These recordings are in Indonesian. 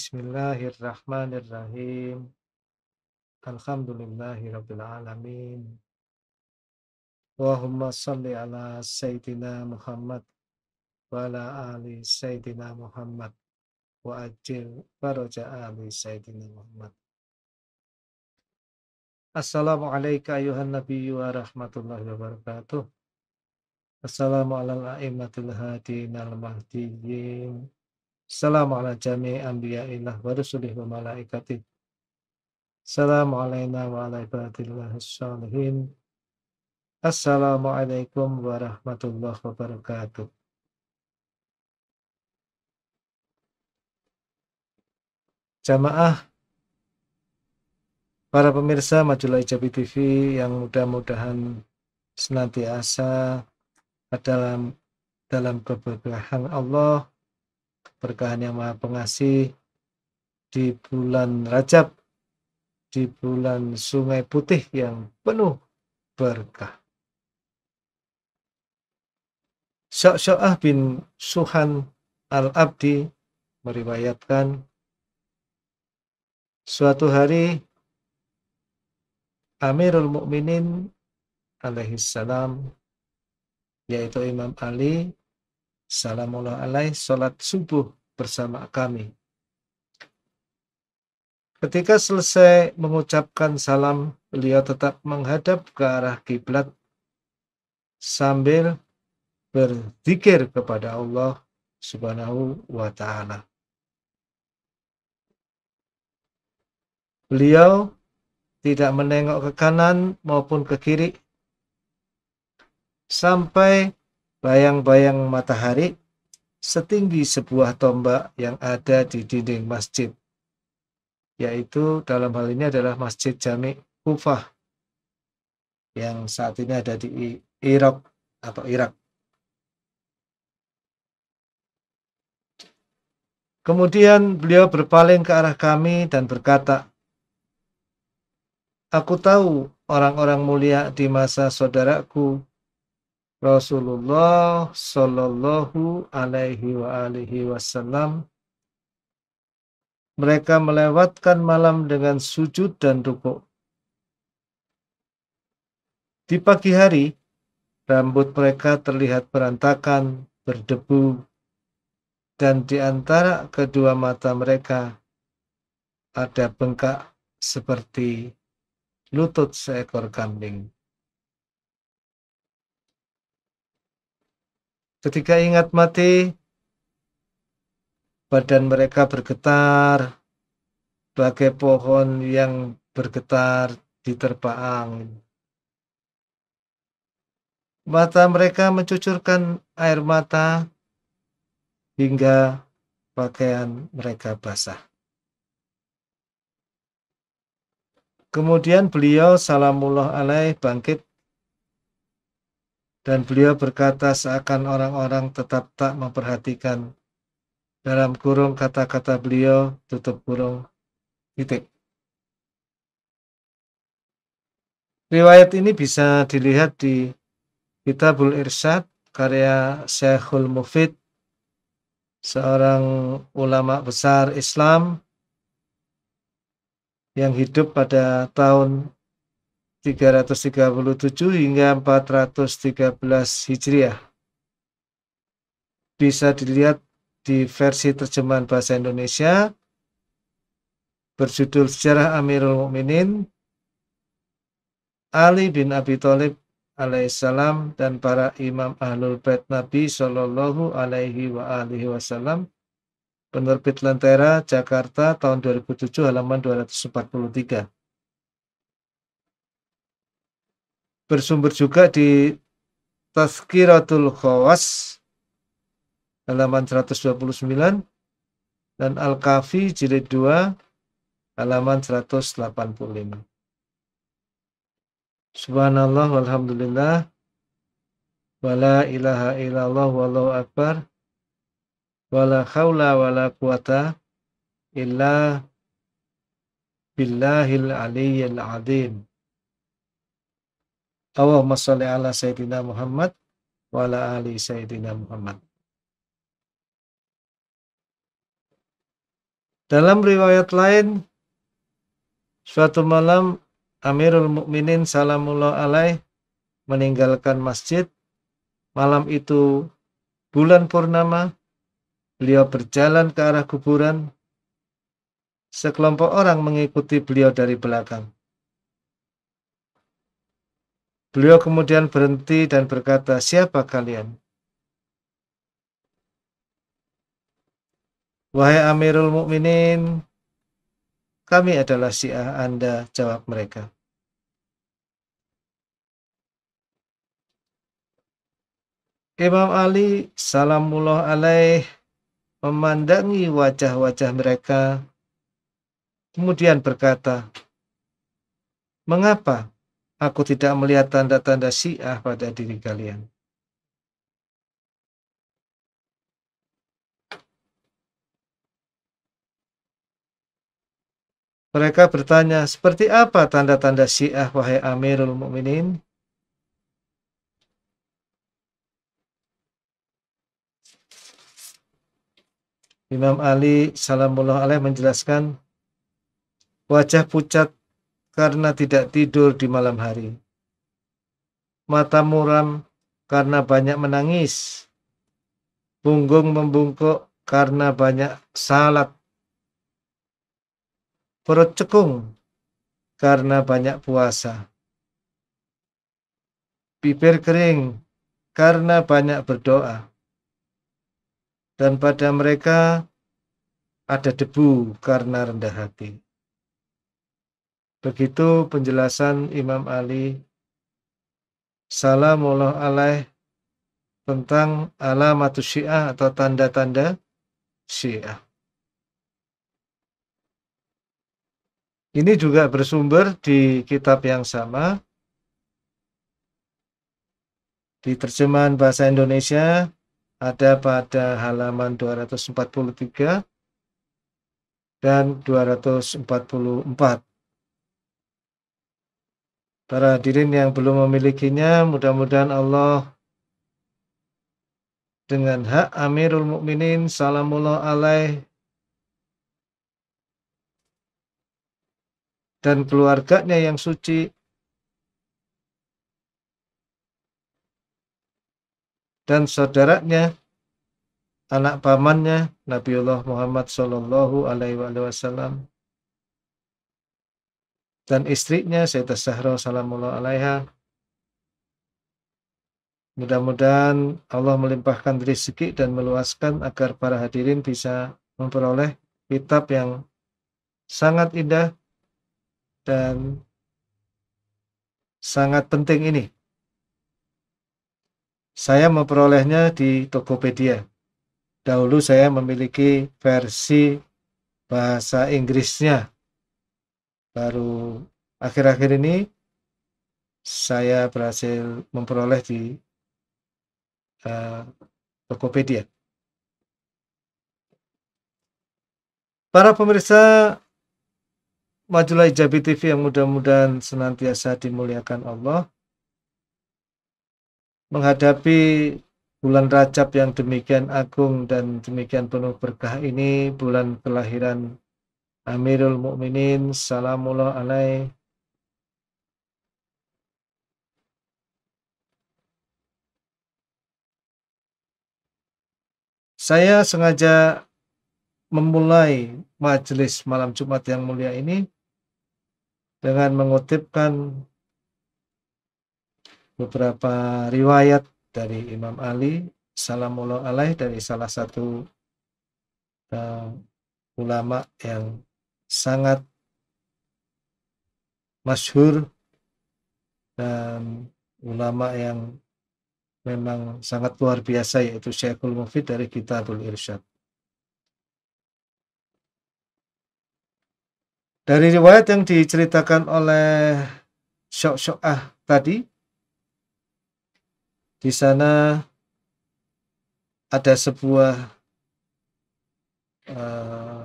Bismillahirrahmanirrahim. Alhamdulillahirabbil alamin. Allahumma salli ala sayyidina Muhammad wa ala ali sayyidina Muhammad wa ajil baraja ali sayyidina Muhammad. Assalamualaikum, ayuhan nabiyyu wa rahmatullahi wa barakatuh. Assalamu ala السلام على جميع أنبياء الله ورسله وملائكته السلام علينا وعلى عباد الله الصالحين السلام عليكم ورحمة الله وبركاته Jamaah para pemirsa Majulah Ijabi TV yang mudah-mudahan senantiasa dalam dalam keberkahan Allah keberkahan maha pengasih di bulan Rajab, di bulan Sungai Putih yang penuh berkah. Syok Syokah bin Suhan al-Abdi meriwayatkan suatu hari Amirul Mukminin alaihissalam yaitu Imam Ali Salamullah alaih sholat subuh bersama kami. Ketika selesai mengucapkan salam, beliau tetap menghadap ke arah kiblat sambil berzikir kepada Allah Subhanahu wa taala. Beliau tidak menengok ke kanan maupun ke kiri sampai bayang-bayang matahari setinggi sebuah tombak yang ada di dinding masjid, yaitu dalam hal ini adalah Masjid Jami Kufah yang saat ini ada di Irak atau Irak. Kemudian beliau berpaling ke arah kami dan berkata, Aku tahu orang-orang mulia di masa saudaraku Rasulullah Shallallahu Alaihi wa alihi Wasallam mereka melewatkan malam dengan sujud dan rukuk. Di pagi hari, rambut mereka terlihat berantakan, berdebu, dan di antara kedua mata mereka ada bengkak seperti lutut seekor kambing. Ketika ingat mati, badan mereka bergetar, bagai pohon yang bergetar angin. Mata mereka mencucurkan air mata hingga pakaian mereka basah. Kemudian beliau salamullah alaih bangkit dan beliau berkata seakan orang-orang tetap tak memperhatikan dalam kurung kata-kata beliau tutup kurung titik. Riwayat ini bisa dilihat di Kitabul Irsyad karya Syekhul Mufid seorang ulama besar Islam yang hidup pada tahun 337 hingga 413 Hijriah. Bisa dilihat di versi terjemahan bahasa Indonesia berjudul Sejarah Amirul Mukminin Ali bin Abi Thalib alaihissalam dan para imam Ahlul Bait Nabi Shallallahu alaihi wa alihi wasallam penerbit Lentera Jakarta tahun 2007 halaman 243. bersumber juga di Tazkiratul Khawas halaman 129 dan Al-Kafi jilid 2 halaman 185. Subhanallah walhamdulillah wala ilaha illallah wallahu akbar wala haula wala quwata illa billahil aliyyil azim. Allahumma salli ala sayyidina Muhammad wa ala ali sayyidina Muhammad. Dalam riwayat lain, suatu malam Amirul Mukminin Salamullah alaih meninggalkan masjid. Malam itu bulan purnama, beliau berjalan ke arah kuburan. Sekelompok orang mengikuti beliau dari belakang. Beliau kemudian berhenti dan berkata, "Siapa kalian?" Wahai Amirul Mukminin, kami adalah Syiah Anda, jawab mereka. Imam Ali salamullah alaih memandangi wajah-wajah mereka kemudian berkata, "Mengapa Aku tidak melihat tanda-tanda syiah pada diri kalian. Mereka bertanya, seperti apa tanda-tanda syiah wahai amirul mu'minin? Imam Ali Salamullah Alaih menjelaskan, wajah pucat karena tidak tidur di malam hari. Mata muram karena banyak menangis. Punggung membungkuk karena banyak salat. Perut cekung karena banyak puasa. Bibir kering karena banyak berdoa. Dan pada mereka ada debu karena rendah hati. Begitu penjelasan Imam Ali Salamullah alaih tentang alamatus syiah atau tanda-tanda syiah. Ini juga bersumber di kitab yang sama. Di terjemahan bahasa Indonesia ada pada halaman 243 dan 244 para hadirin yang belum memilikinya mudah-mudahan Allah dengan hak Amirul Mukminin salamullah alaih dan keluarganya yang suci dan saudaranya anak pamannya Nabiullah Muhammad Sallallahu Alaihi Wasallam dan istrinya Sayyidah Zahra salamullah alaiha mudah-mudahan Allah melimpahkan rezeki dan meluaskan agar para hadirin bisa memperoleh kitab yang sangat indah dan sangat penting ini saya memperolehnya di Tokopedia. Dahulu saya memiliki versi bahasa Inggrisnya baru akhir-akhir ini saya berhasil memperoleh di uh, Tokopedia. Para pemirsa majulah Ijabi TV yang mudah-mudahan senantiasa dimuliakan Allah. Menghadapi bulan Rajab yang demikian agung dan demikian penuh berkah ini, bulan kelahiran Amirul Mukminin salamullah alaih Saya sengaja memulai majelis malam Jumat yang mulia ini dengan mengutipkan beberapa riwayat dari Imam Ali salamullah alaih dari salah satu uh, ulama yang sangat masyhur dan ulama yang memang sangat luar biasa yaitu Syekhul Mufid dari Kitabul Irsyad. Dari riwayat yang diceritakan oleh syok Syok Ah tadi, di sana ada sebuah uh,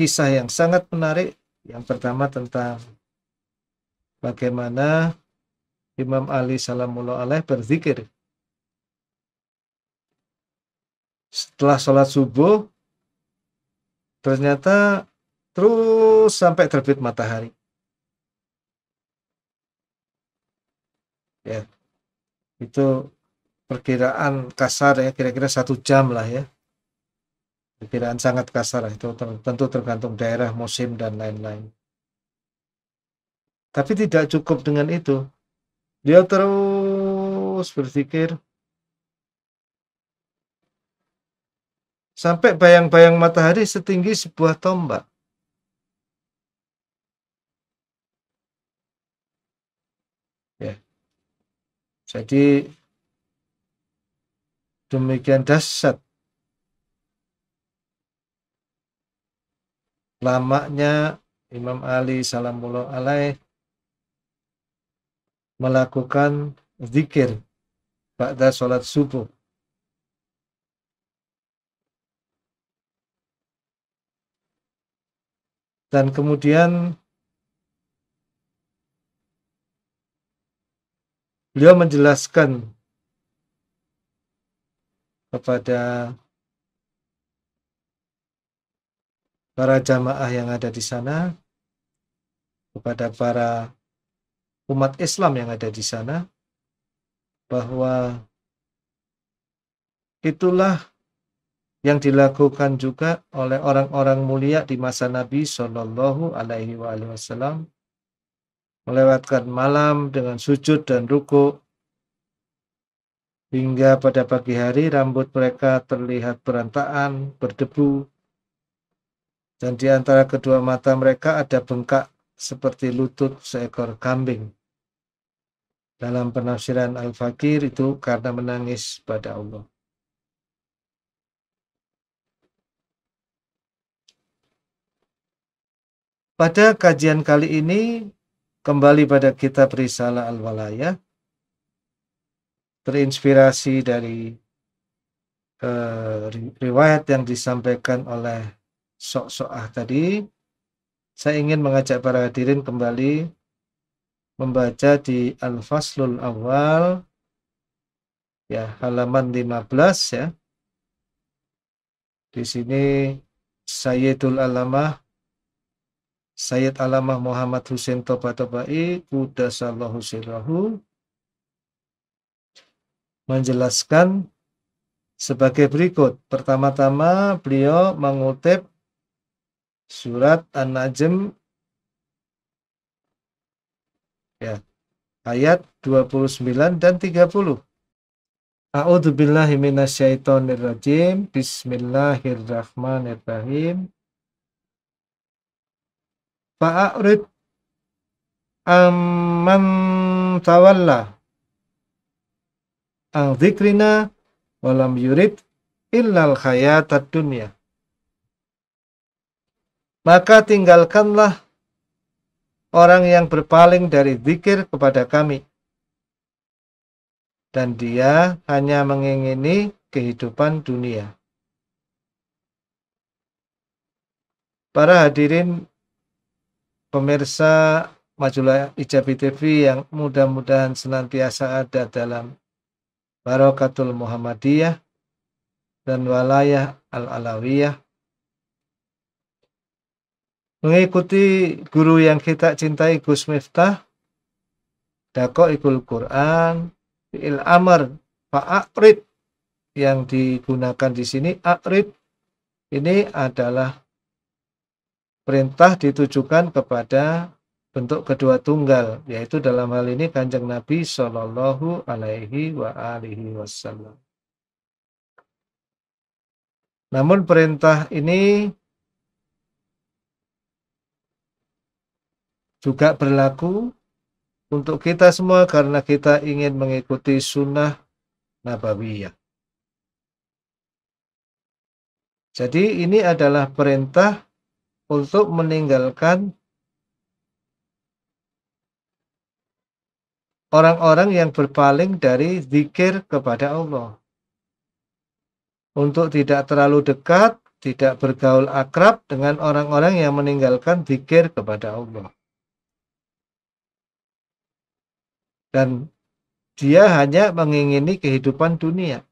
kisah yang sangat menarik. Yang pertama tentang bagaimana Imam Ali Salamullah Alaih berzikir. Setelah sholat subuh, ternyata terus sampai terbit matahari. Ya, itu perkiraan kasar ya, kira-kira satu jam lah ya Perkiraan sangat kasar itu tentu tergantung daerah, musim, dan lain-lain. Tapi tidak cukup dengan itu. Dia terus berpikir sampai bayang-bayang matahari setinggi sebuah tombak. Ya. Jadi demikian dahsyat lamanya Imam Ali salamullah alaih melakukan zikir pada sholat subuh. Dan kemudian beliau menjelaskan kepada para jamaah yang ada di sana, kepada para umat Islam yang ada di sana, bahwa itulah yang dilakukan juga oleh orang-orang mulia di masa Nabi Shallallahu Alaihi Wasallam melewatkan malam dengan sujud dan ruku hingga pada pagi hari rambut mereka terlihat berantakan berdebu dan di antara kedua mata mereka ada bengkak seperti lutut seekor kambing. Dalam penafsiran Al-Fakir itu karena menangis pada Allah. Pada kajian kali ini, kembali pada kitab Risalah Al-Walayah, terinspirasi dari uh, riwayat yang disampaikan oleh sok-soah tadi, saya ingin mengajak para hadirin kembali membaca di Al-Faslul Awal ya halaman 15 ya. Di sini Sayyidul Alamah Sayyid Alamah Muhammad Husain Toba Tobai Kudasallahu Sirahu menjelaskan sebagai berikut. Pertama-tama beliau mengutip Surat An-Najm ya ayat 29 dan 30. A'udzu billahi minasyaitonir rajim. Bismillahirrahmanirrahim. Fa'rid amman tawalla ang dzikrina walam yurid illal khayatad dunya maka tinggalkanlah orang yang berpaling dari zikir kepada kami. Dan dia hanya mengingini kehidupan dunia. Para hadirin pemirsa majulah Ijabi TV yang mudah-mudahan senantiasa ada dalam Barokatul Muhammadiyah dan Walayah Al-Alawiyah mengikuti guru yang kita cintai Gus Miftah Dako Ikul Quran Fi'il Amr fa'akrit yang digunakan di sini Akrit ini adalah perintah ditujukan kepada bentuk kedua tunggal yaitu dalam hal ini kanjeng Nabi Shallallahu Alaihi wa alihi Wasallam. Namun perintah ini juga berlaku untuk kita semua karena kita ingin mengikuti sunnah nabawiyah. Jadi ini adalah perintah untuk meninggalkan orang-orang yang berpaling dari zikir kepada Allah. Untuk tidak terlalu dekat, tidak bergaul akrab dengan orang-orang yang meninggalkan zikir kepada Allah. dan dia hanya mengingini kehidupan dunia.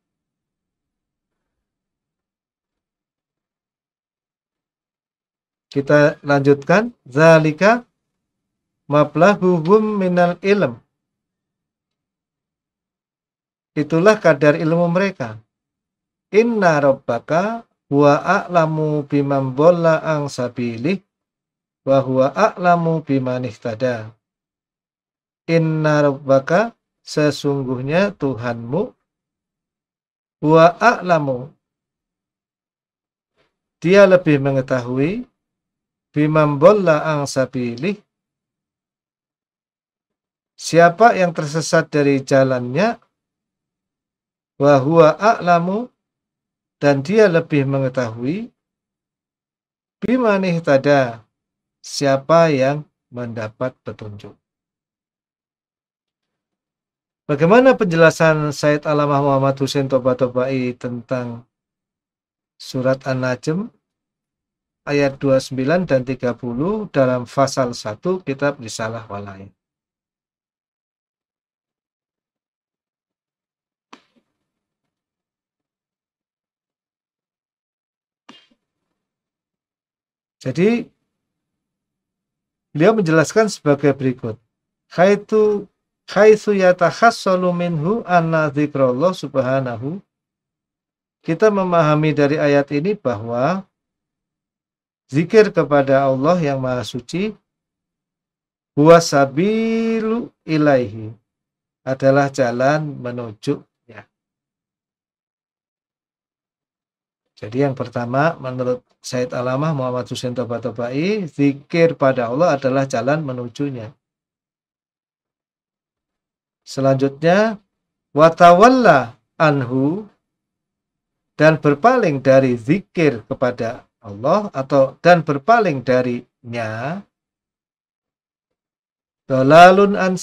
Kita lanjutkan zalika mablahuhum minal ilm. Itulah kadar ilmu mereka. Inna rabbaka huwa a'lamu biman bolla ang sabilih wa huwa a'lamu biman inna rabbaka sesungguhnya Tuhanmu wa a'lamu dia lebih mengetahui bimambolla ang sapilih siapa yang tersesat dari jalannya wa huwa a'lamu dan dia lebih mengetahui bimanih tada siapa yang mendapat petunjuk Bagaimana penjelasan Said Alamah Muhammad Husain Toba Tobai tentang surat An-Najm ayat 29 dan 30 dalam pasal 1 kitab Risalah Walai. Jadi beliau menjelaskan sebagai berikut. Khaitu haitsu yatakhassalu minhu anna dzikrallah subhanahu kita memahami dari ayat ini bahwa zikir kepada Allah yang maha suci wasabilu ilaihi adalah jalan menuju Jadi yang pertama menurut Said Alamah Muhammad Husain Toba Tobai, zikir pada Allah adalah jalan menujunya. Selanjutnya watawalla anhu dan berpaling dari zikir kepada Allah atau dan berpaling darinya dolalun an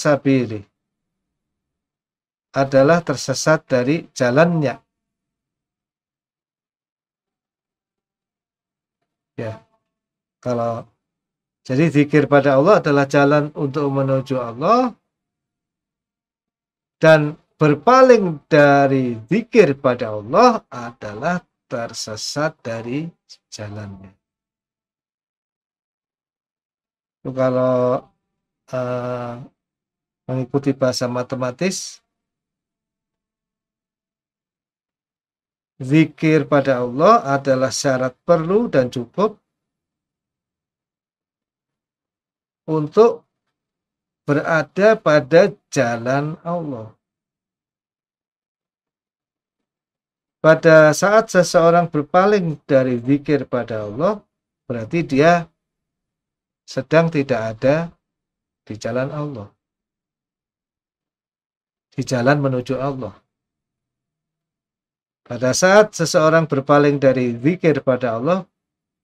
adalah tersesat dari jalannya. Ya. Kalau jadi zikir pada Allah adalah jalan untuk menuju Allah, dan berpaling dari zikir pada Allah adalah tersesat dari jalannya. Itu kalau uh, mengikuti bahasa matematis, zikir pada Allah adalah syarat perlu dan cukup untuk berada pada jalan Allah. Pada saat seseorang berpaling dari zikir pada Allah, berarti dia sedang tidak ada di jalan Allah. Di jalan menuju Allah. Pada saat seseorang berpaling dari zikir pada Allah,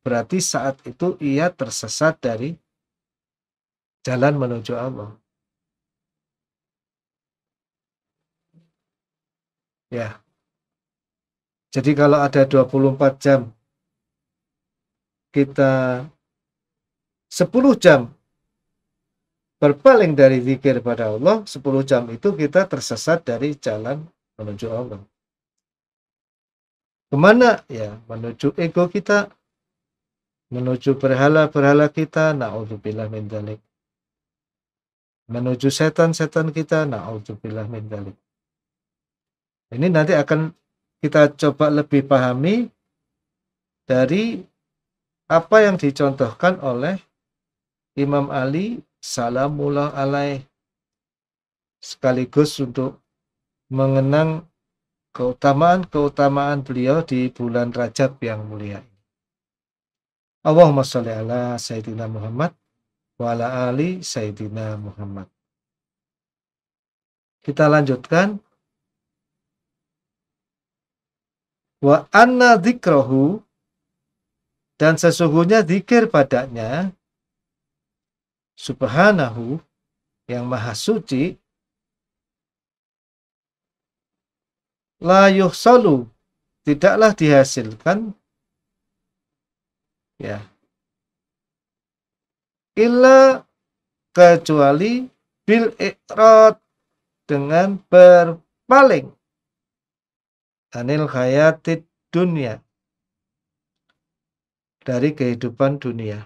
berarti saat itu ia tersesat dari jalan menuju Allah. Ya. Jadi kalau ada 24 jam kita 10 jam berpaling dari zikir pada Allah, 10 jam itu kita tersesat dari jalan menuju Allah. Kemana? Ya, menuju ego kita, menuju berhala-berhala kita, na'udzubillah min dalik menuju setan-setan kita. nah min dalik. Ini nanti akan kita coba lebih pahami dari apa yang dicontohkan oleh Imam Ali salamullah alaih sekaligus untuk mengenang keutamaan-keutamaan beliau di bulan Rajab yang mulia. Allahumma sholli ala sayyidina Muhammad wa ala ali Sayyidina Muhammad. Kita lanjutkan. Wa anna dzikrohu dan sesungguhnya zikir padanya subhanahu yang maha suci la yuhsalu tidaklah dihasilkan ya illa kecuali bil ikrot dengan berpaling anil hayatid dunia dari kehidupan dunia.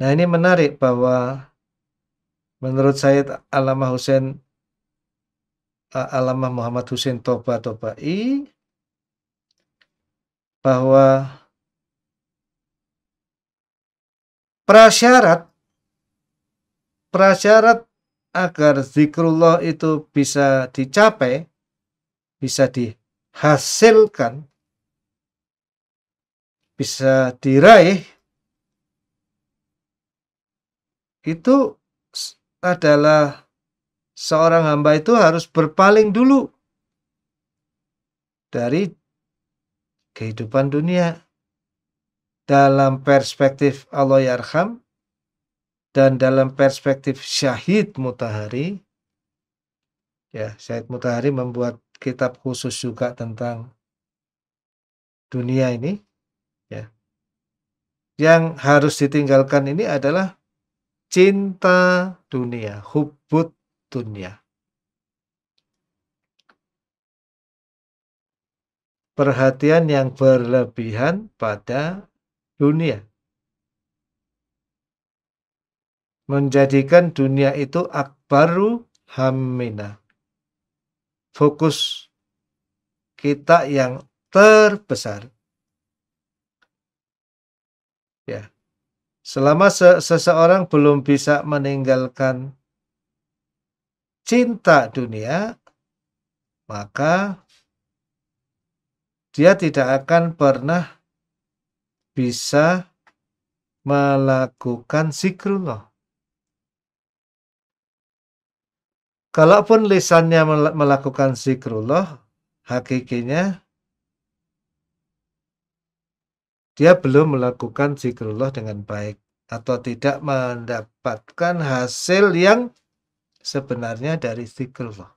Nah ini menarik bahwa menurut saya Alamah Hussein Alamah Muhammad Hussein Toba Tobai bahwa prasyarat prasyarat agar zikrullah itu bisa dicapai, bisa dihasilkan, bisa diraih, itu adalah seorang hamba itu harus berpaling dulu dari kehidupan dunia dalam perspektif Allah Yarham dan dalam perspektif Syahid Mutahari ya Syahid Mutahari membuat kitab khusus juga tentang dunia ini ya yang harus ditinggalkan ini adalah cinta dunia hubut dunia perhatian yang berlebihan pada dunia. Menjadikan dunia itu akbaru hamina. Fokus kita yang terbesar. Ya. Selama se seseorang belum bisa meninggalkan cinta dunia, maka dia tidak akan pernah bisa melakukan zikrullah. Kalaupun lisannya melakukan zikrullah, hakikinya dia belum melakukan zikrullah dengan baik atau tidak mendapatkan hasil yang sebenarnya dari zikrullah.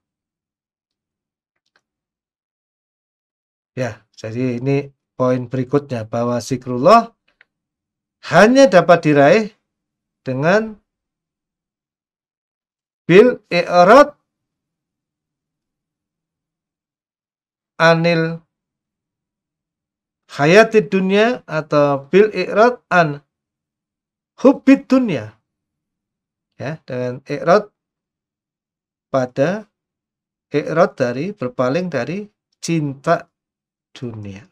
Ya, jadi ini poin berikutnya bahwa zikrullah hanya dapat diraih dengan bil i'rad anil hayati dunia atau bil i'rad an hubbid dunia ya dengan i'rad pada i'rad dari berpaling dari cinta dunia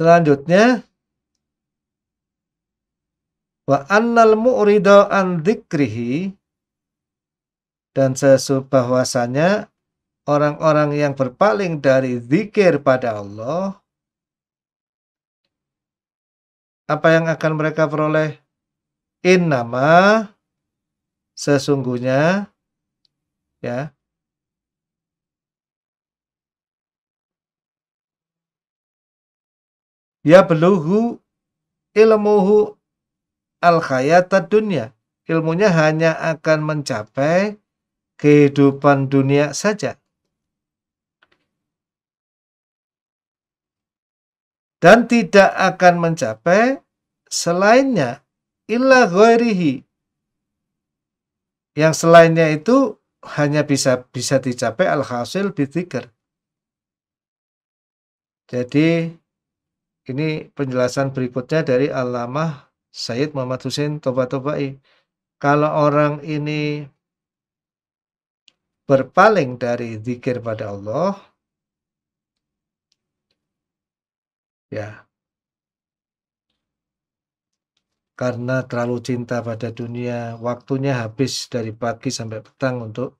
Selanjutnya wa annal mu'rida an dzikrihi dan sesu orang-orang yang berpaling dari zikir pada Allah apa yang akan mereka peroleh innama sesungguhnya ya ya beluhu ilmuhu al khayata dunia ilmunya hanya akan mencapai kehidupan dunia saja dan tidak akan mencapai selainnya illa ghairihi yang selainnya itu hanya bisa bisa dicapai al hasil bidzikr jadi ini penjelasan berikutnya dari Alamah Said Muhammad Husin Toba-Tobai. Kalau orang ini berpaling dari zikir pada Allah, ya, karena terlalu cinta pada dunia, waktunya habis dari pagi sampai petang untuk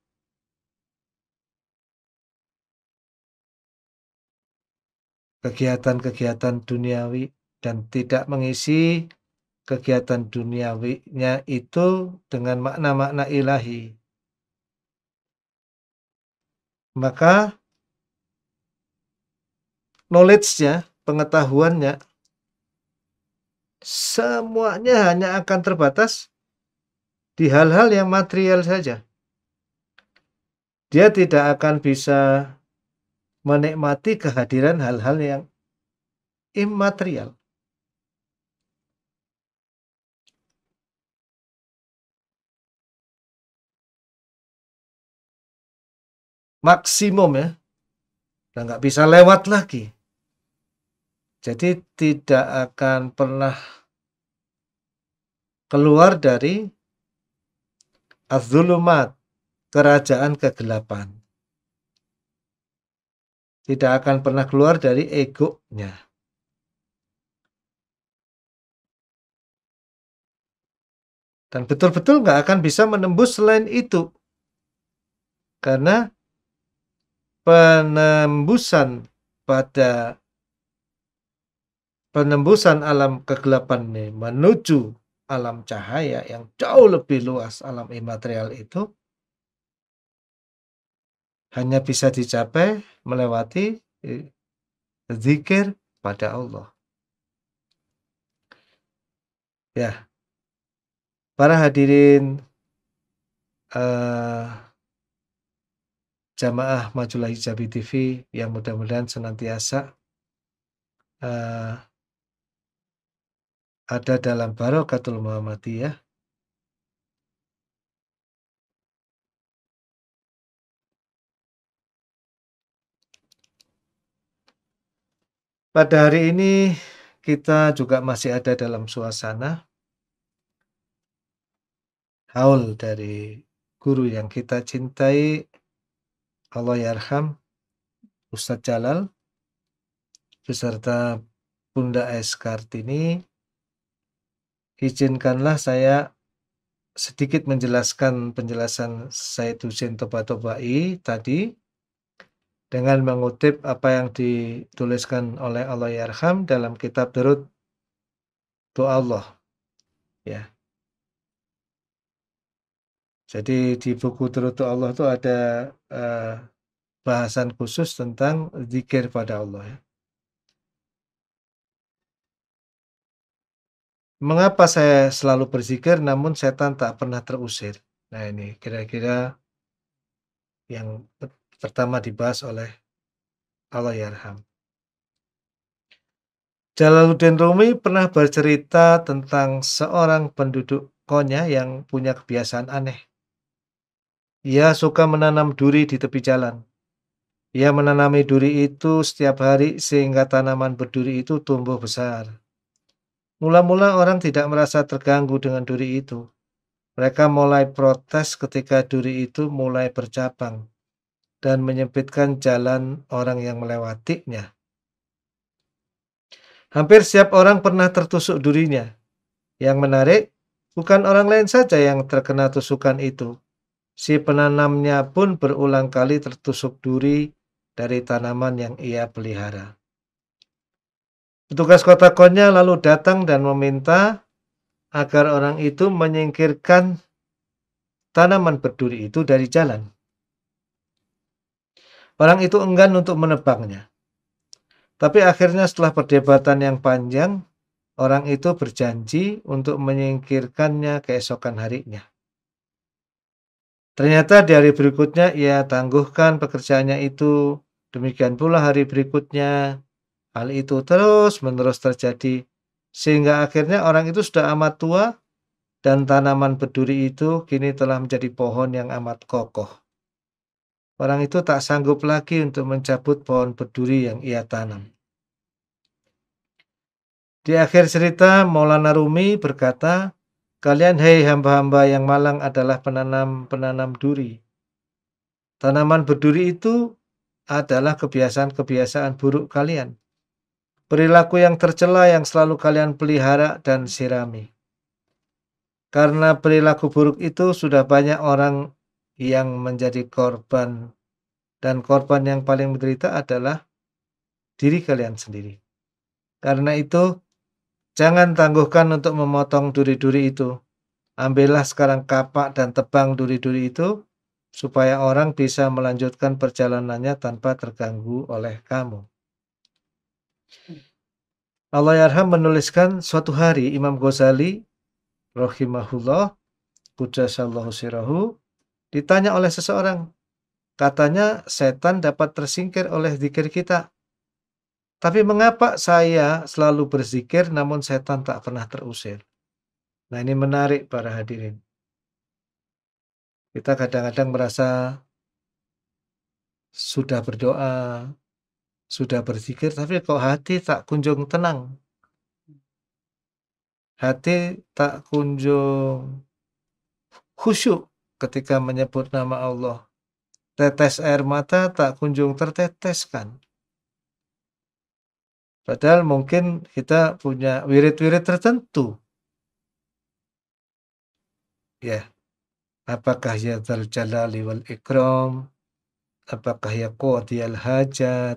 kegiatan-kegiatan duniawi dan tidak mengisi kegiatan duniawinya itu dengan makna-makna ilahi. Maka knowledge-nya, pengetahuannya, semuanya hanya akan terbatas di hal-hal yang material saja. Dia tidak akan bisa menikmati kehadiran hal-hal yang imaterial. Maksimum ya. dan nggak bisa lewat lagi. Jadi tidak akan pernah keluar dari azulumat, kerajaan kegelapan tidak akan pernah keluar dari egonya. Dan betul-betul nggak akan bisa menembus selain itu. Karena penembusan pada penembusan alam kegelapan ini menuju alam cahaya yang jauh lebih luas alam imaterial itu hanya bisa dicapai melewati eh, zikir pada Allah. Ya. Para hadirin uh, jamaah Majulah Hijabi TV yang mudah-mudahan senantiasa uh, ada dalam Barokatul Muhammadiyah Pada hari ini kita juga masih ada dalam suasana haul dari guru yang kita cintai Allah Yarham Ustadz Jalal beserta Bunda S. Kartini izinkanlah saya sedikit menjelaskan penjelasan Said Hussein Toba Tobai tadi dengan mengutip apa yang dituliskan oleh Allah Yarham dalam kitab Durut to Allah. Ya. Jadi di buku Durut to Allah itu ada eh, bahasan khusus tentang zikir pada Allah. Ya. Mengapa saya selalu berzikir namun setan tak pernah terusir? Nah ini kira-kira yang pertama dibahas oleh Allah Yarham. Ya Jalaluddin Rumi pernah bercerita tentang seorang penduduk Konya yang punya kebiasaan aneh. Ia suka menanam duri di tepi jalan. Ia menanami duri itu setiap hari sehingga tanaman berduri itu tumbuh besar. Mula-mula orang tidak merasa terganggu dengan duri itu. Mereka mulai protes ketika duri itu mulai bercabang dan menyempitkan jalan orang yang melewatinya. Hampir setiap orang pernah tertusuk durinya. Yang menarik, bukan orang lain saja yang terkena tusukan itu. Si penanamnya pun berulang kali tertusuk duri dari tanaman yang ia pelihara. Petugas kota Konya lalu datang dan meminta agar orang itu menyingkirkan tanaman berduri itu dari jalan. Orang itu enggan untuk menebangnya, Tapi akhirnya setelah perdebatan yang panjang, orang itu berjanji untuk menyingkirkannya keesokan harinya. Ternyata di hari berikutnya ia tangguhkan pekerjaannya itu. Demikian pula hari berikutnya. Hal itu terus menerus terjadi. Sehingga akhirnya orang itu sudah amat tua dan tanaman berduri itu kini telah menjadi pohon yang amat kokoh. Orang itu tak sanggup lagi untuk mencabut pohon berduri yang ia tanam. Di akhir cerita, Maulana Rumi berkata, Kalian hei hamba-hamba yang malang adalah penanam-penanam duri. Tanaman berduri itu adalah kebiasaan-kebiasaan buruk kalian. Perilaku yang tercela yang selalu kalian pelihara dan sirami. Karena perilaku buruk itu sudah banyak orang yang menjadi korban dan korban yang paling menderita adalah diri kalian sendiri. Karena itu, jangan tangguhkan untuk memotong duri-duri itu. Ambillah sekarang kapak dan tebang duri-duri itu, supaya orang bisa melanjutkan perjalanannya tanpa terganggu oleh kamu. Allah Yarham menuliskan suatu hari Imam Ghazali rahimahullah kudasallahu sirahu Ditanya oleh seseorang, katanya setan dapat tersingkir oleh zikir kita. Tapi mengapa saya selalu berzikir namun setan tak pernah terusir? Nah ini menarik para hadirin. Kita kadang-kadang merasa sudah berdoa, sudah berzikir, tapi kok hati tak kunjung tenang. Hati tak kunjung khusyuk ketika menyebut nama Allah. Tetes air mata tak kunjung terteteskan. Padahal mungkin kita punya wirid-wirid tertentu. Ya. Apakah ya terjalali wal ikram? Apakah ya al hajat?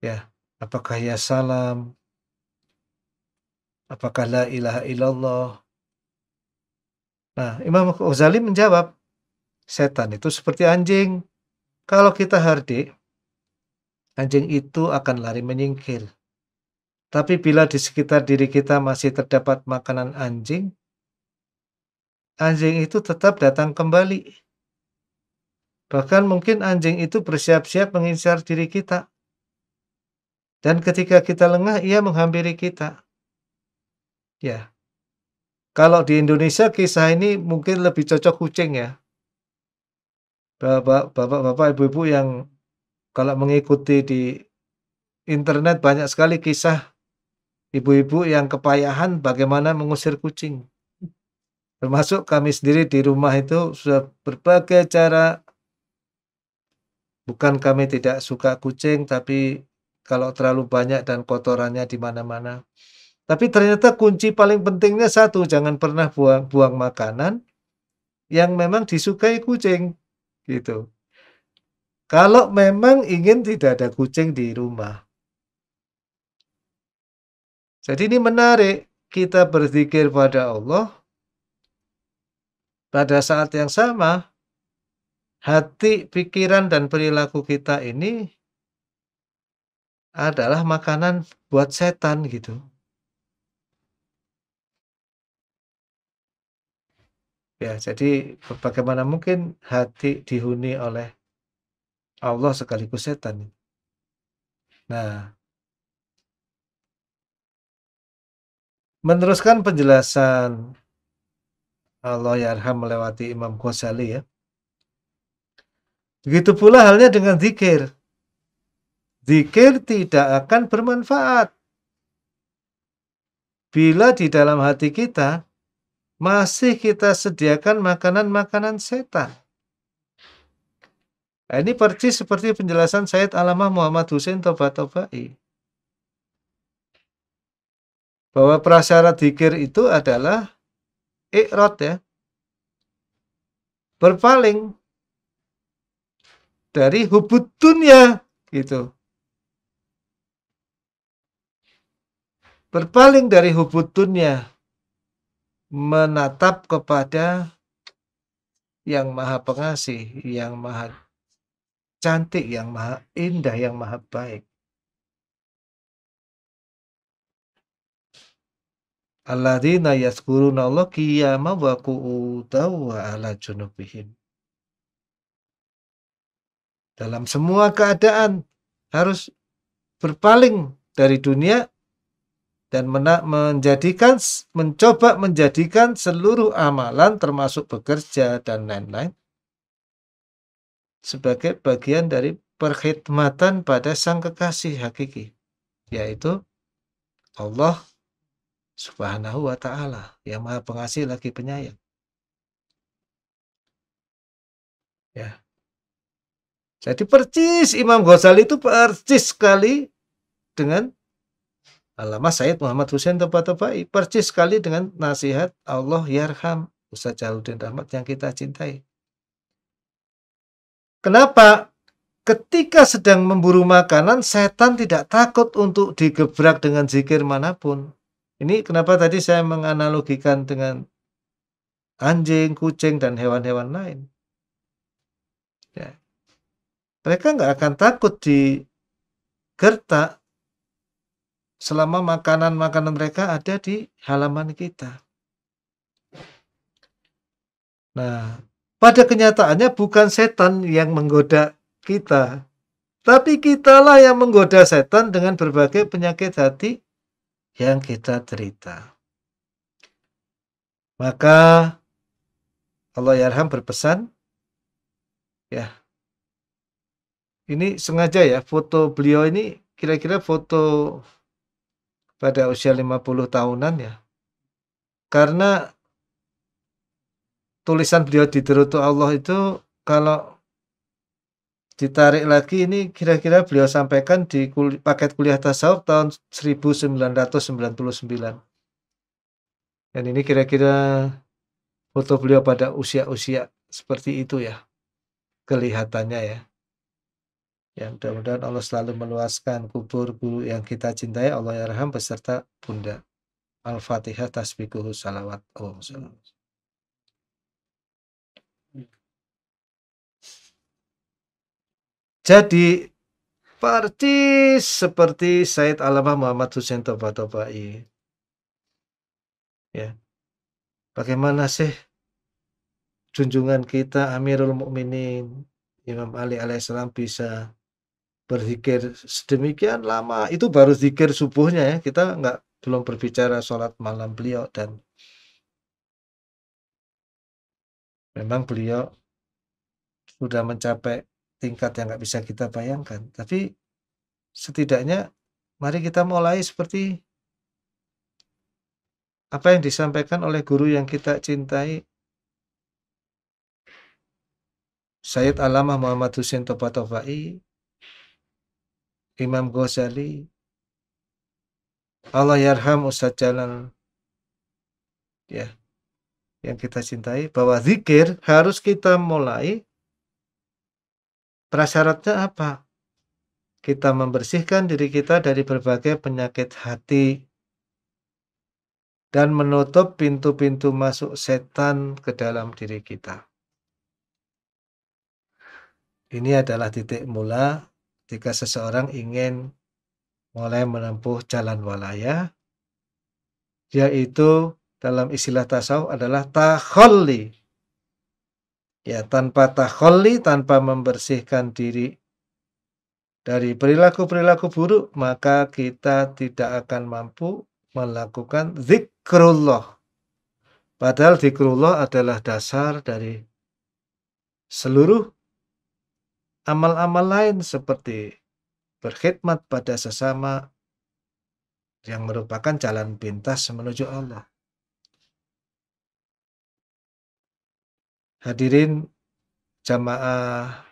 Ya, apakah ya salam? Apakah la ilaha illallah? Nah, Imam Ghazali menjawab, setan itu seperti anjing. Kalau kita hardik, anjing itu akan lari menyingkir. Tapi bila di sekitar diri kita masih terdapat makanan anjing, anjing itu tetap datang kembali. Bahkan mungkin anjing itu bersiap-siap mengincar diri kita. Dan ketika kita lengah, ia menghampiri kita. Ya, kalau di Indonesia kisah ini mungkin lebih cocok kucing ya. Bapak-bapak, ibu-ibu yang kalau mengikuti di internet banyak sekali kisah ibu-ibu yang kepayahan bagaimana mengusir kucing. Termasuk kami sendiri di rumah itu sudah berbagai cara. Bukan kami tidak suka kucing, tapi kalau terlalu banyak dan kotorannya di mana-mana. Tapi ternyata kunci paling pentingnya satu, jangan pernah buang-buang makanan yang memang disukai kucing. Gitu. Kalau memang ingin tidak ada kucing di rumah. Jadi ini menarik, kita berzikir pada Allah. Pada saat yang sama, hati, pikiran, dan perilaku kita ini adalah makanan buat setan gitu. Ya, jadi bagaimana mungkin hati dihuni oleh Allah sekaligus setan? Nah, meneruskan penjelasan Allah Yarham ya melewati Imam Ghazali ya. Begitu pula halnya dengan zikir. Zikir tidak akan bermanfaat. Bila di dalam hati kita masih kita sediakan makanan-makanan setan. Nah, ini persis seperti penjelasan Said Alamah Muhammad Hussein Toba-Tobai. Bahwa prasyarat dikir itu adalah ikrot ya. Berpaling dari hubutunnya dunia gitu. Berpaling dari hubutunnya dunia menatap kepada Yang Maha Pengasih, Yang Maha Cantik, Yang Maha Indah, Yang Maha Baik. Alladzina yaskuruna Allah qiyama wa qu'udaw wa ala junubihim. Dalam semua keadaan harus berpaling dari dunia dan menjadikan mencoba menjadikan seluruh amalan termasuk bekerja dan lain-lain sebagai bagian dari perkhidmatan pada sang kekasih hakiki yaitu Allah Subhanahu wa taala yang Maha Pengasih lagi Penyayang. Ya. Jadi percis Imam Ghazali itu percis sekali dengan Alama Said Muhammad Hussein tempat tebai persis sekali dengan nasihat Allah Yarham Ustaz Jaludin Rahmat yang kita cintai. Kenapa ketika sedang memburu makanan setan tidak takut untuk digebrak dengan zikir manapun? Ini kenapa tadi saya menganalogikan dengan anjing, kucing, dan hewan-hewan lain. Ya. Mereka nggak akan takut di digertak selama makanan-makanan mereka ada di halaman kita. Nah, pada kenyataannya bukan setan yang menggoda kita, tapi kitalah yang menggoda setan dengan berbagai penyakit hati yang kita derita. Maka Allah Yarham ya berpesan, ya, ini sengaja ya foto beliau ini kira-kira foto pada usia 50 tahunan ya. Karena tulisan beliau di Derutu Allah itu kalau ditarik lagi ini kira-kira beliau sampaikan di kul paket kuliah tasawuf tahun 1999. Dan ini kira-kira foto beliau pada usia-usia seperti itu ya kelihatannya ya. Ya, ya, mudah-mudahan Allah selalu meluaskan kubur guru yang kita cintai, Allah yarham beserta bunda. Al-Fatihah tasbihku salawat. Oh, salam. Jadi persis seperti Said Alamah Muhammad Hussein Toba Ya. Bagaimana sih junjungan kita Amirul Mukminin Imam Ali alaihissalam bisa berzikir sedemikian lama itu baru zikir subuhnya ya kita nggak belum berbicara sholat malam beliau dan memang beliau sudah mencapai tingkat yang nggak bisa kita bayangkan tapi setidaknya mari kita mulai seperti apa yang disampaikan oleh guru yang kita cintai Sayyid Alamah Muhammad Hussein Toba Tobai Imam Ghazali, Allah yarham Ustaz Jalal, ya, yang kita cintai, bahwa zikir harus kita mulai prasyaratnya apa? Kita membersihkan diri kita dari berbagai penyakit hati dan menutup pintu-pintu masuk setan ke dalam diri kita. Ini adalah titik mula jika seseorang ingin mulai menempuh jalan walaya, yaitu dalam istilah tasawuf adalah taholi. Ya, tanpa taholi, tanpa membersihkan diri dari perilaku-perilaku buruk, maka kita tidak akan mampu melakukan zikrullah. Padahal zikrullah adalah dasar dari seluruh amal-amal lain seperti berkhidmat pada sesama yang merupakan jalan pintas menuju Allah. Hadirin jamaah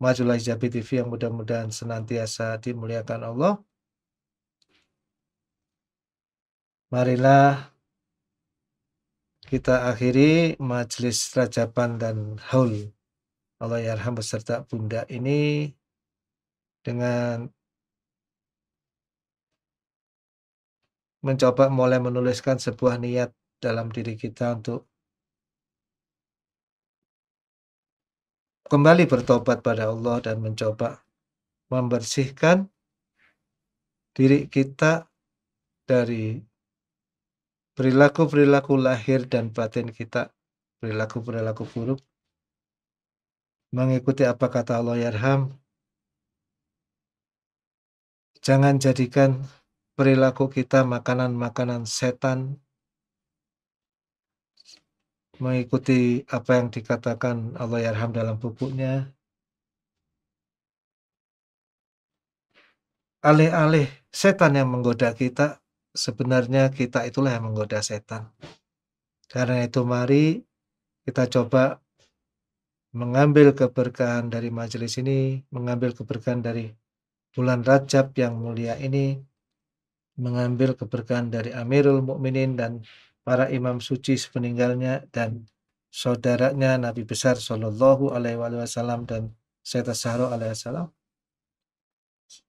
Majulah Hijabi TV yang mudah-mudahan senantiasa dimuliakan Allah. Marilah kita akhiri majelis rajapan dan haul Allah Yarham ya beserta Bunda ini dengan mencoba mulai menuliskan sebuah niat dalam diri kita untuk kembali bertobat pada Allah dan mencoba membersihkan diri kita dari perilaku-perilaku lahir dan batin kita, perilaku-perilaku buruk mengikuti apa kata Allah Yarham. Jangan jadikan perilaku kita makanan-makanan setan mengikuti apa yang dikatakan Allah Yarham dalam bukunya. Alih-alih setan yang menggoda kita, sebenarnya kita itulah yang menggoda setan. Karena itu mari kita coba mengambil keberkahan dari majelis ini, mengambil keberkahan dari bulan Rajab yang mulia ini, mengambil keberkahan dari Amirul Mukminin dan para imam suci sepeninggalnya dan saudaranya Nabi besar Shallallahu Alaihi Wasallam dan Sayyidah Sahro Alaihi Wasallam.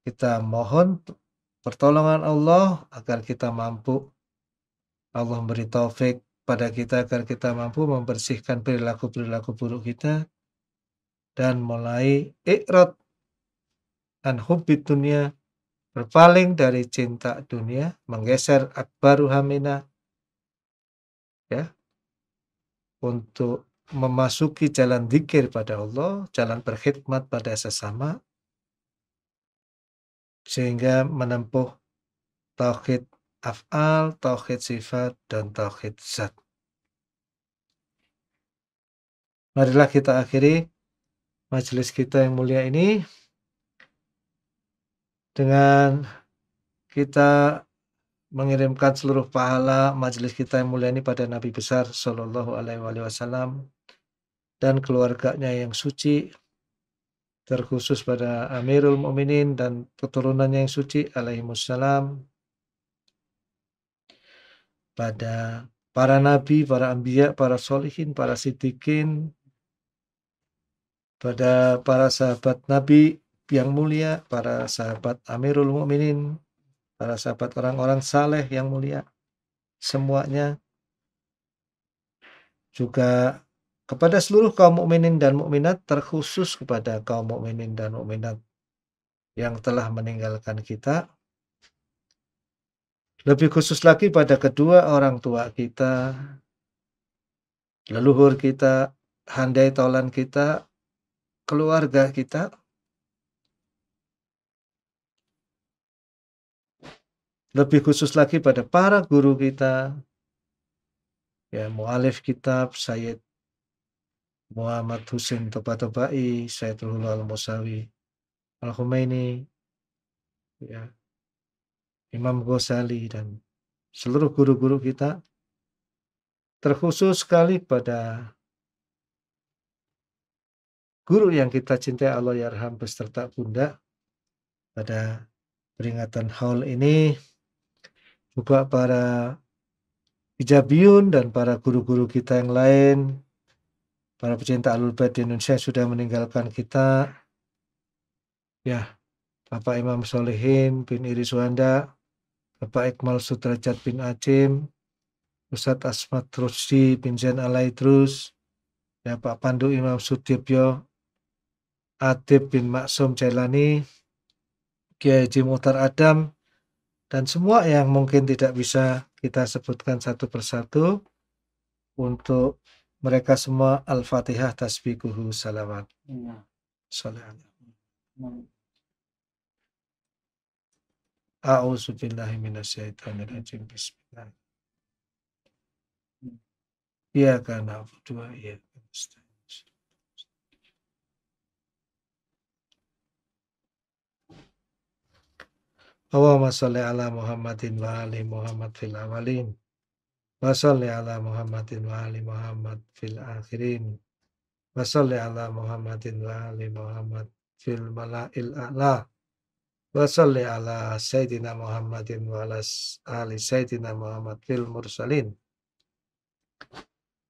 Kita mohon pertolongan Allah agar kita mampu Allah memberi taufik pada kita agar kita mampu membersihkan perilaku-perilaku buruk kita dan mulai ikrot dan hobi dunia berpaling dari cinta dunia menggeser akbaru hamina ya untuk memasuki jalan zikir pada Allah, jalan berkhidmat pada sesama sehingga menempuh tauhid af'al, tauhid sifat, dan tauhid zat. Marilah kita akhiri majelis kita yang mulia ini dengan kita mengirimkan seluruh pahala majelis kita yang mulia ini pada Nabi besar Shallallahu Alaihi Wasallam dan keluarganya yang suci terkhusus pada Amirul Mukminin dan keturunannya yang suci alaihi wassalam pada para nabi, para ambiya, para solihin, para sidikin, pada para sahabat nabi yang mulia, para sahabat amirul muminin para sahabat orang-orang saleh yang mulia, semuanya juga kepada seluruh kaum mukminin dan mukminat terkhusus kepada kaum mukminin dan mukminat yang telah meninggalkan kita lebih khusus lagi pada kedua orang tua kita, leluhur kita, handai tolan kita, keluarga kita. Lebih khusus lagi pada para guru kita, ya mu'alif kitab Sayyid Muhammad Husin Tobatobai, Sayyidul Al-Musawi, Al-Humaini, ya, Imam Ghazali dan seluruh guru-guru kita terkhusus sekali pada guru yang kita cintai Allah Yarham ya beserta bunda pada peringatan haul ini juga para Ijabiyun dan para guru-guru kita yang lain para pecinta alul bait di Indonesia yang sudah meninggalkan kita ya Bapak Imam Solehin bin Iri Suhanda Bapak Ekmal Sudrajat bin Acim, Ustadz Asmat Rusdi bin Zain Alaidrus, ya Pak Pandu Imam Sudibyo, Adib bin Maksum Jailani, Kiai Haji Mutar Adam, dan semua yang mungkin tidak bisa kita sebutkan satu persatu untuk mereka semua Al-Fatihah tasbikuhu salawat. salamat. Iya. Salam. Iya. A'udzubillahiminasyaitonirrajim. Bismillah. Ya karena dua ya. Allahumma salli ala Muhammadin wa ali Muhammad fil awalin wa salli ala Muhammadin wa ali Muhammad fil akhirin wa salli ala Muhammadin wa ali Muhammad fil mala'il a'la Wasalli ala Sayyidina Muhammadin wa ala ahli Sayyidina Muhammad fil mursalin.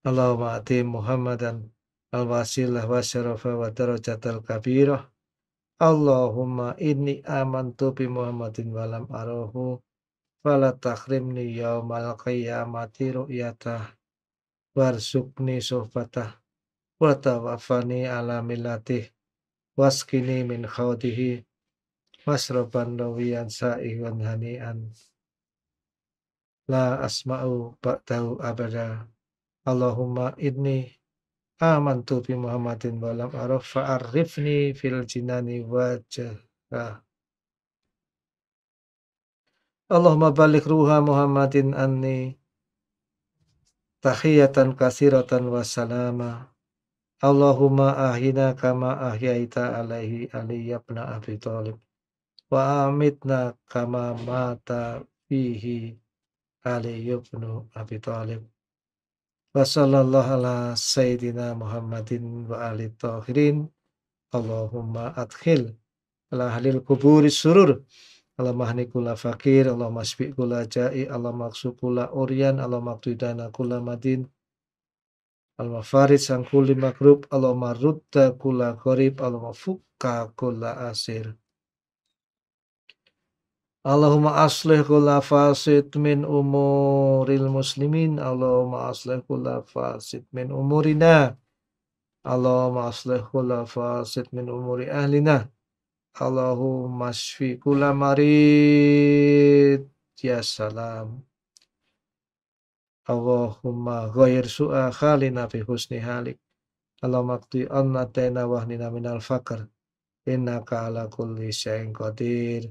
Allahumma ati Muhammadan al-wasilah wa syarafa wa darajatal kabirah. Allahumma inni amantu bi Muhammadin wa lam arahu fala takhrimni yaumal qiyamati ru'yatah warsukni sohbatah wa tawafani ala milatih waskini min khawdihi masroban lawian sa'iwan hani'an la asma'u ba'dahu abada Allahumma idni, amantu bi Muhammadin walam araf fa'arifni fil jinani wajah Allahumma balik ruha Muhammadin anni tahiyatan kasiratan wassalama Allahumma ahina kama ahyaita alaihi aliyabna abi talib wa amitna kama mata fihi Ali ibn Abi Thalib wa sallallahu ala sayyidina Muhammadin wa ali tahirin Allahumma adkhil ala halil kuburi surur Allahumma kula fakir Allahumma kula ja'i Allahumma kula orian Allahumma aktudana kula madin Allahumma farid sangkuli makrub Allahumma rudda kula gharib, Allahumma fukka kula asir Allahumma aslih khulafasid min umuril muslimin. Allahumma aslih khulafasid min umurina. Allahumma aslih khulafasid min umuri ahlina. Allahumma shfi kula marid. Ya salam. Allahumma ghair su'a khalina fi husni halik. Allahumma qti anna tayna wahnina minal fakr. Innaka ala kulli syai'in qadir.